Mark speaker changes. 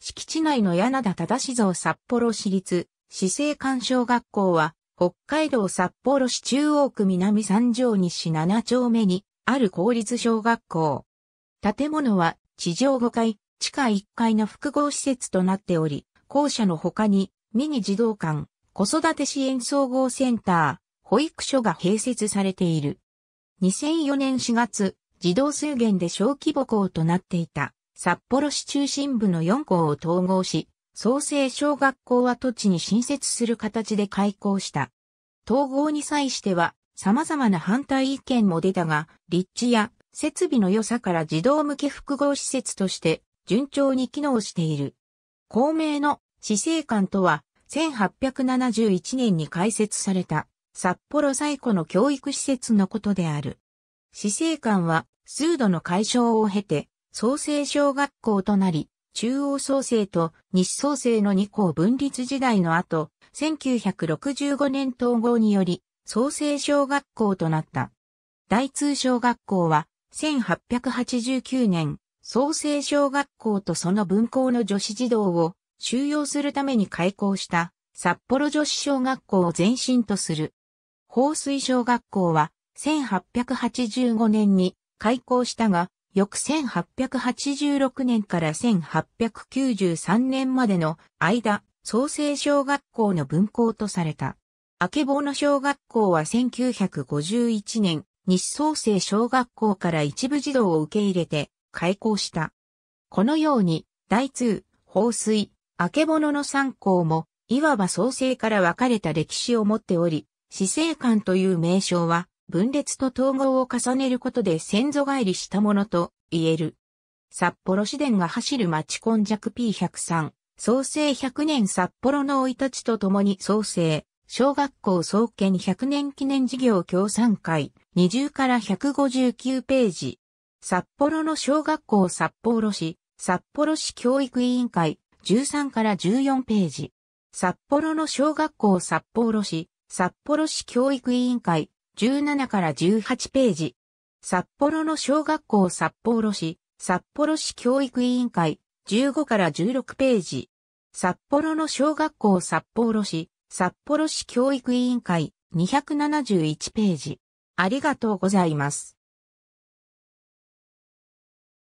Speaker 1: 敷地内の柳田忠蔵札幌市立、市政館小学校は、北海道札幌市中央区南三条西7丁目にある公立小学校。建物は地上5階、地下1階の複合施設となっており、校舎の他にミニ児童館、子育て支援総合センター、保育所が併設されている。2004年4月、児童数減で小規模校となっていた。札幌市中心部の4校を統合し、創生小学校は土地に新設する形で開校した。統合に際しては、様々な反対意見も出たが、立地や設備の良さから児童向け複合施設として順調に機能している。公明の市政館とは、1871年に開設された札幌最古の教育施設のことである。市政館は、数度の解消を経て、創生小学校となり、中央創生と西創生の2校分立時代の後、1965年統合により、創生小学校となった。大通小学校は、1889年、創生小学校とその分校の女子児童を収容するために開校した札幌女子小学校を前身とする。放水小学校は1885年に開校したが、翌1886年から1893年までの間、創生小学校の分校とされた。明けぼの小学校は1951年、西創生小学校から一部児童を受け入れて開校した。このように、大通、放水、明けぼのの三校も、いわば創生から分かれた歴史を持っており、死生観という名称は、分裂と統合を重ねることで先祖返りしたものと言える。札幌市電が走る町根弱 P103、創生100年札幌の生い立ちとともに創生、小学校創建100年記念事業協賛会、20から159ページ。札幌の小学校札幌市、札幌市教育委員会、13から14ページ。札幌の小学校札幌市、札幌市教育委員会、17から18ページ。札幌の小学校札幌市、札幌市教育委員会、15から16ページ。札幌の小学校札幌市、札幌市教育委員会、271ページ。ありがとうございます。